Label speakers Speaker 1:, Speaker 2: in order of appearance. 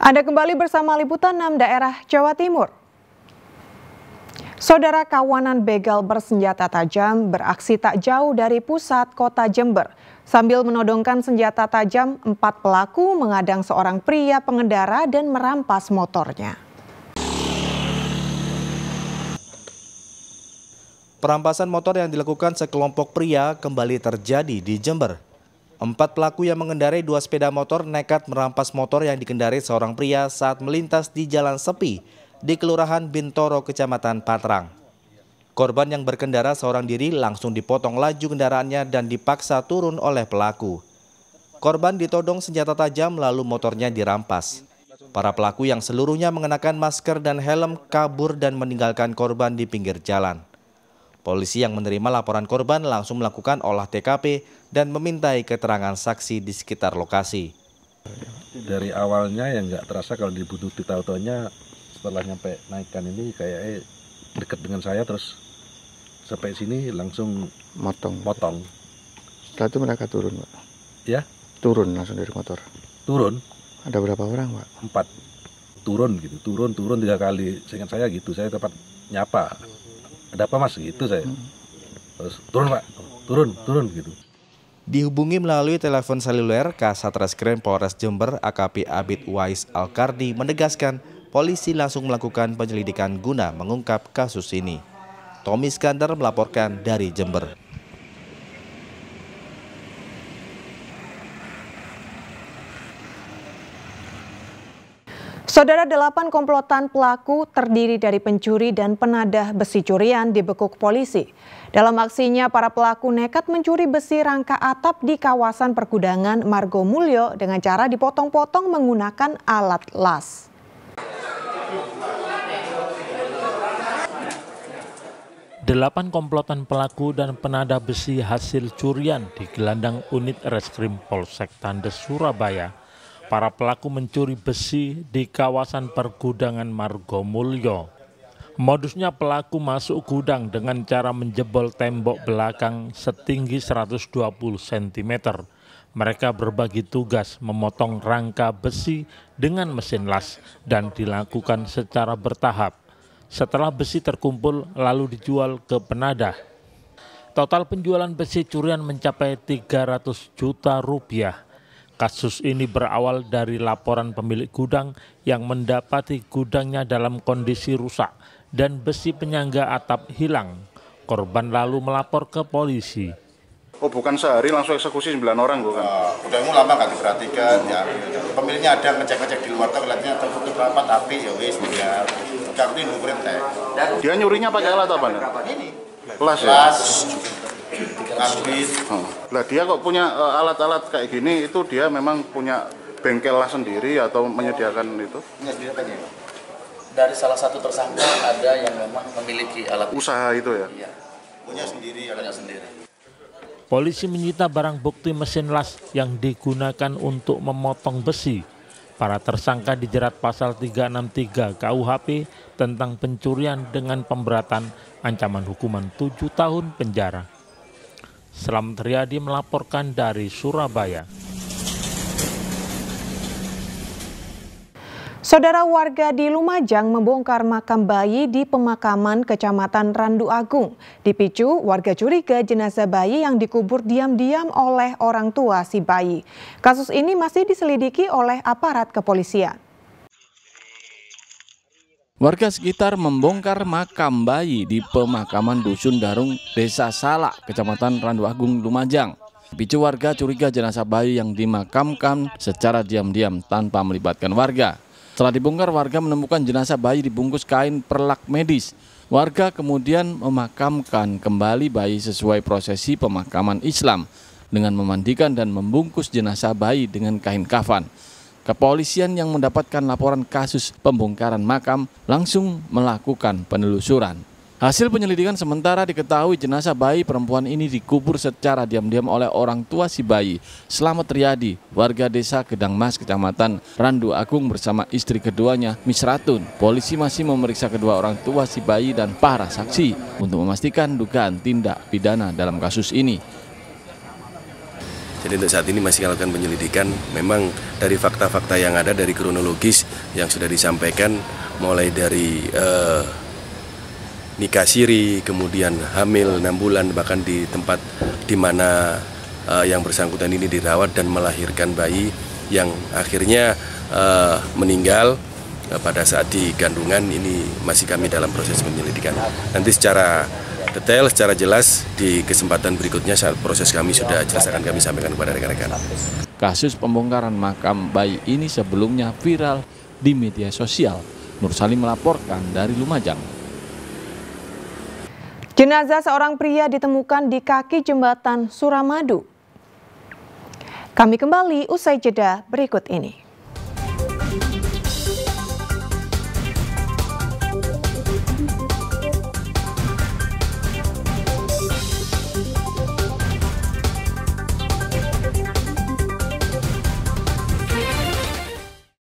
Speaker 1: Anda kembali bersama Liputan 6 Daerah Jawa Timur. Saudara kawanan begal bersenjata tajam beraksi tak jauh dari pusat kota Jember. Sambil menodongkan senjata tajam, empat pelaku mengadang seorang pria pengendara dan merampas motornya.
Speaker 2: Perampasan motor yang dilakukan sekelompok pria kembali terjadi di Jember. Empat pelaku yang mengendarai dua sepeda motor nekat merampas motor yang dikendari seorang pria saat melintas di jalan sepi di Kelurahan Bintoro, Kecamatan Patrang. Korban yang berkendara seorang diri langsung dipotong laju kendaraannya dan dipaksa turun oleh pelaku. Korban ditodong senjata tajam lalu motornya dirampas. Para pelaku yang seluruhnya mengenakan masker dan helm kabur dan meninggalkan korban di pinggir jalan. Polisi yang menerima laporan korban langsung melakukan olah TKP dan memintai keterangan saksi di sekitar lokasi. Dari awalnya yang nggak terasa kalau dibutuhkan tahu-tahunya setelah nyampe naikkan ini kayak eh, deket dengan saya terus sampai sini langsung motong. Motong.
Speaker 3: Setelah itu mereka turun, Pak. Ya? Turun langsung dari motor. Turun. Ada berapa orang, Pak?
Speaker 2: Empat. Turun gitu, turun, turun tiga kali. Seingat saya gitu, saya tepat nyapa ada apa mas gitu saya hmm. terus turun pak turun turun gitu Dihubungi melalui telepon seluler, Kasat Reskrim Polres Jember AKP Abid Wais Alkardi menegaskan polisi langsung melakukan penyelidikan guna mengungkap kasus ini. Tommy Skander melaporkan dari Jember.
Speaker 1: Saudara delapan komplotan pelaku terdiri dari pencuri dan penadah besi curian dibekuk polisi. Dalam aksinya, para pelaku nekat mencuri besi rangka atap di kawasan pergudangan Margo Mulyo dengan cara dipotong-potong menggunakan alat las.
Speaker 4: Delapan komplotan pelaku dan penadah besi hasil curian di gelandang unit reskrim Polsek Tandes, Surabaya Para pelaku mencuri besi di kawasan pergudangan Margomulyo. Modusnya pelaku masuk gudang dengan cara menjebol tembok belakang setinggi 120 cm. Mereka berbagi tugas memotong rangka besi dengan mesin las dan dilakukan secara bertahap. Setelah besi terkumpul lalu dijual ke penadah. Total penjualan besi curian mencapai 300 juta rupiah. Kasus ini berawal dari laporan pemilik gudang yang mendapati gudangnya dalam kondisi rusak dan besi penyangga atap hilang. Korban lalu melapor ke polisi.
Speaker 2: Oh bukan sehari langsung eksekusi 9 orang kan? Oh, eh, udah lama nggak diperhatikan ya.
Speaker 4: Pemiliknya ada ngecek-ngecek di luar tuh kelihatannya tertutup rapat api ya wis ya. Gak nungguin
Speaker 3: teh. Dia nyurinya pakai alat apa? nih? Las ya. Las karbit. Oh. Lah dia kok punya eh, alat-alat kayak gini itu dia memang punya bengkel lah sendiri atau menyediakan itu?
Speaker 4: Menyediakan ya. Dari salah satu tersangka ada yang memang memiliki alat usaha
Speaker 3: itu ya. Iya. Punya sendiri, ya. punya sendiri.
Speaker 4: Polisi menyita barang bukti mesin las yang digunakan untuk memotong besi. Para tersangka dijerat pasal 363 KUHP tentang pencurian dengan pemberatan ancaman hukuman 7 tahun penjara. Selam Triadi melaporkan dari Surabaya.
Speaker 1: Saudara warga di Lumajang membongkar makam bayi di pemakaman Kecamatan Randu Agung. Dipicu warga curiga jenazah bayi yang dikubur diam-diam oleh orang tua si bayi. Kasus ini masih diselidiki oleh aparat kepolisian.
Speaker 3: Warga sekitar membongkar makam bayi di pemakaman Dusun Darung, Desa Salak, Kecamatan Randu Agung, Lumajang. Picu warga curiga jenazah bayi yang dimakamkan secara diam-diam tanpa melibatkan warga. Setelah dibongkar, warga menemukan jenazah bayi dibungkus kain perlak medis. Warga kemudian memakamkan kembali bayi sesuai prosesi pemakaman Islam dengan memandikan dan membungkus jenazah bayi dengan kain kafan. Kepolisian yang mendapatkan laporan kasus pembongkaran makam langsung melakukan penelusuran. Hasil penyelidikan sementara diketahui jenazah bayi perempuan ini dikubur secara diam-diam oleh orang tua si bayi, Slamet Riyadi, warga desa Gedang Mas, Kecamatan Randu Agung bersama istri keduanya, Misratun. Polisi masih memeriksa kedua orang tua si bayi dan para saksi untuk memastikan dugaan tindak pidana dalam kasus ini. Jadi untuk saat ini masih melakukan penyelidikan. Memang dari fakta-fakta yang ada dari kronologis yang sudah disampaikan mulai dari eh, nikah siri, kemudian hamil enam bulan bahkan di tempat di mana eh, yang bersangkutan ini dirawat dan melahirkan bayi yang akhirnya eh, meninggal eh, pada saat di kandungan ini masih kami dalam proses penyelidikan. Nanti secara detail secara jelas di kesempatan berikutnya saat proses kami sudah jelas akan kami sampaikan kepada rekan-rekan. Kasus pembongkaran makam bayi ini sebelumnya viral di media sosial. Nur Salim melaporkan dari Lumajang.
Speaker 1: Jenazah seorang pria ditemukan di kaki jembatan Suramadu. Kami kembali usai jeda berikut ini.